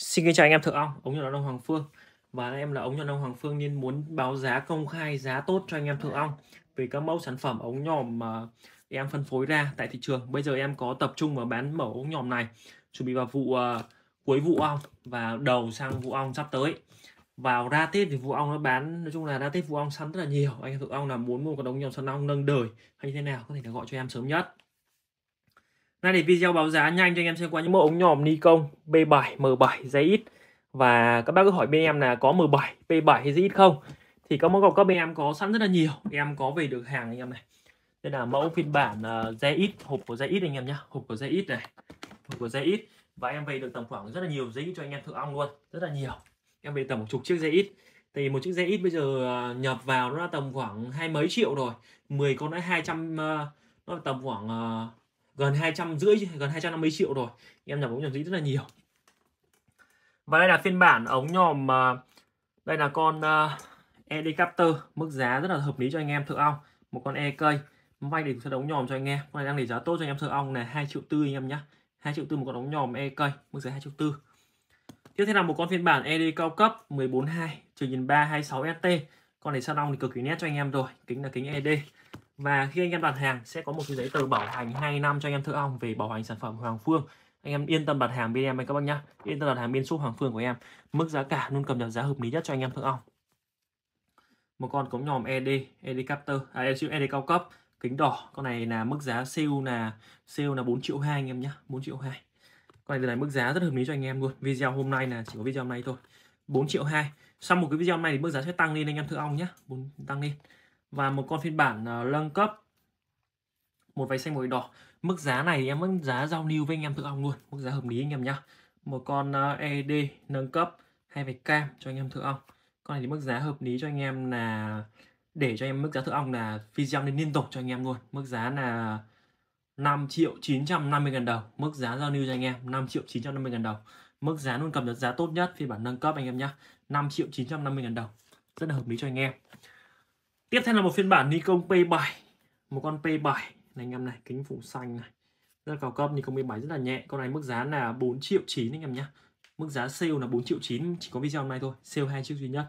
Xin kính chào anh em thượng ong, ống nhọn đông Hoàng Phương và em là ống nhọn đông Hoàng Phương nên muốn báo giá công khai giá tốt cho anh em thượng dạ. ong về các mẫu sản phẩm ống nhòm mà em phân phối ra tại thị trường. Bây giờ em có tập trung vào bán mẫu ống nhòm này chuẩn bị vào vụ uh, cuối vụ ong và đầu sang vụ ong sắp tới. Vào ra Tết thì vụ ong nó bán nói chung là ra Tết vụ ong săn rất là nhiều. Anh em thượng ong là muốn mua con ống nhòm săn ong nâng đời hay như thế nào có thể là gọi cho em sớm nhất nay để video báo giá nhanh cho anh em xem qua những mẫu ống nhòm Nikon P7, M7, ZX và các bác cứ hỏi bên em là có M7, P7 hay ZX không thì các mẫu gọc các bên em có sẵn rất là nhiều em có về được hàng anh em này đây là mẫu phiên bản uh, ờ, ZX hộp của ZX anh em nhé hộp của ZX này hộp của ZX và em về được tầm khoảng rất là nhiều ZX cho anh em thử ong luôn rất là nhiều em về tầm một chục chiếc ZX thì một chiếc ZX bây giờ ờ, nhập vào nó là tầm khoảng hai mấy triệu rồi 10 con đã 200 uh, ờ, nó là tầm khoảng gần hai trăm rưỡi gần 250 triệu rồi em nhầm ống nhòm dĩ rất là nhiều và đây là phiên bản ống nhòm à, đây là con à, e decapter mức giá rất là hợp lý cho anh em thợ ong một con e cây vay để thợ ống nhòm cho anh em con này đang để giá tốt cho anh em thợ ong này hai triệu tư anh em nhé hai triệu tư một con ống nhòm e cây mức giá hai triệu tư tiếp theo là một con phiên bản ed cao cấp 142 trừ nhìn 326 st con này săn ong thì cực kỳ nét cho anh em rồi kính là kính ed và khi anh em đặt hàng sẽ có một cái giấy tờ bảo hành 2 năm cho anh em thưa ông về bảo hành sản phẩm Hoàng Phương anh em yên tâm đặt hàng bên em anh các bác nhá yên tâm đặt hàng bên shop Hoàng Phương của em mức giá cả luôn cầm được giá hợp lý nhất cho anh em thưa ông một con cống nhòm ED ED capter à, ED e cao cấp kính đỏ con này là mức giá siêu là siêu là 4 triệu hai anh em nhá 4 triệu hai con này là mức giá rất hợp lý cho anh em luôn video hôm nay là chỉ có video hôm nay thôi 4 triệu hai sau một cái video này thì mức giá sẽ tăng lên anh em thưa ông nhé 4 tăng lên và một con phiên bản uh, nâng cấp một váy xanh một váy đỏ mức giá này em vẫn giá giao lưu với anh em thượng ong luôn mức giá hợp lý anh em nhá một con uh, ờ, ed nâng cấp hai vạch cam cho anh em thượng ong con này thì mức giá hợp lý cho anh em là để cho em mức giá thượng ong là video lên liên tục cho anh em luôn mức giá là 5 triệu 950 ngàn đồng mức giá giao lưu cho anh em 5 triệu 950 ngàn đồng mức giá luôn cập nhật giá tốt nhất phiên bản nâng cấp anh em nhá 5 triệu 950 ngàn đồng rất là hợp lý cho anh em tiếp theo là một phiên bản Nikon P7 một con P7 này anh em này kính phủ xanh này rất là cao cấp Nikon P7 rất là nhẹ con này mức giá là 4 triệu 9 anh em nhé mức giá sale là 4 triệu 9 chỉ có video hôm nay thôi sale hai chiếc duy nhất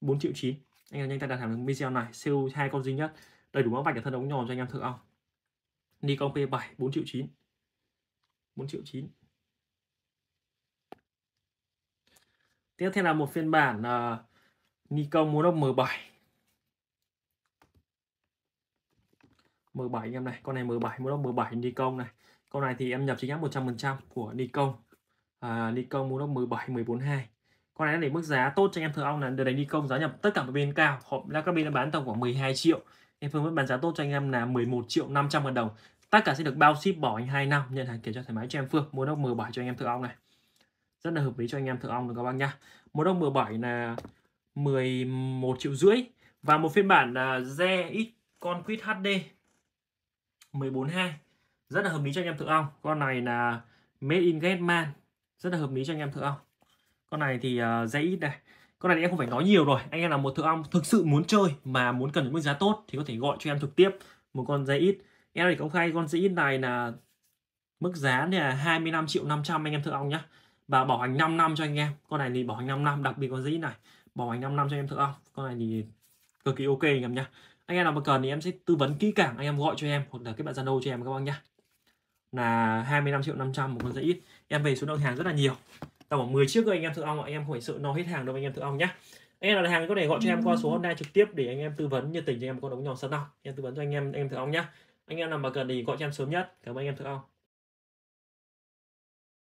4 triệu 9 anh em nhanh tay đặt hàng video này sale hai con duy nhất đầy đủ mã vạch ở thân ống nhỏ cho anh em thử không Nikon P7 4 triệu 9 4 triệu 9 tiếp theo là một phiên bản uh, Nikon Monox M7 M7 anh em này con này M7 model M7 Nikon này con này thì em nhập chính hãng 100% của Nikon à, Nikon model 17 142 con này để mức giá tốt cho anh em thợ ong là đợt này Nikon giá nhập tất cả các bên cao họ là các bên đã bán tổng khoảng 12 triệu em phương vẫn bán giá tốt cho anh em là 11 triệu 500 ngàn đồng tất cả sẽ được bao ship bỏ anh 2 năm nhận hàng kiểm tra thoải mái cho em phương mua m 17 cho anh em thợ ong này rất là hợp lý cho anh em thợ ong được các bác nhá một m 17 là 11 triệu rưỡi và một phiên bản là ZX con quýt HD 142 rất là hợp lý cho anh em thợ ong con này là made in Vietnam rất là hợp lý cho anh em thợ ong con này thì uh, à, dây ít đây con này thì em không phải nói nhiều rồi anh em là một thợ ong thực sự muốn chơi mà muốn cần mức giá tốt thì có thể gọi cho em trực tiếp một con dây ít em thì công khai con dây ít này là mức giá là 25 triệu 500 anh em thợ ong nhá và bảo hành 5 năm cho anh em con này thì bảo hành 5 năm đặc biệt con dây ít này bảo hành 5 năm cho anh em thợ ong con này thì cực kỳ ok anh em nhá anh em nào mà cần thì em sẽ tư vấn kỹ càng anh em gọi cho em hoặc là các bạn zalo cho em các bạn nhá là 25 triệu 500 một con ít em về số lượng hàng rất là nhiều tầm khoảng 10 chiếc rồi anh em thượng ong anh em không phải sợ no hết hàng đâu anh em thượng ong nhá anh em nào là hàng có thể gọi cho em qua số hotline trực tiếp để anh em tư vấn nhiệt tình cho em con ống nhỏ sẵn nào em tư vấn cho anh em anh em thượng ong nhá anh em nào mà cần thì gọi cho em sớm nhất cảm ơn anh em thượng ong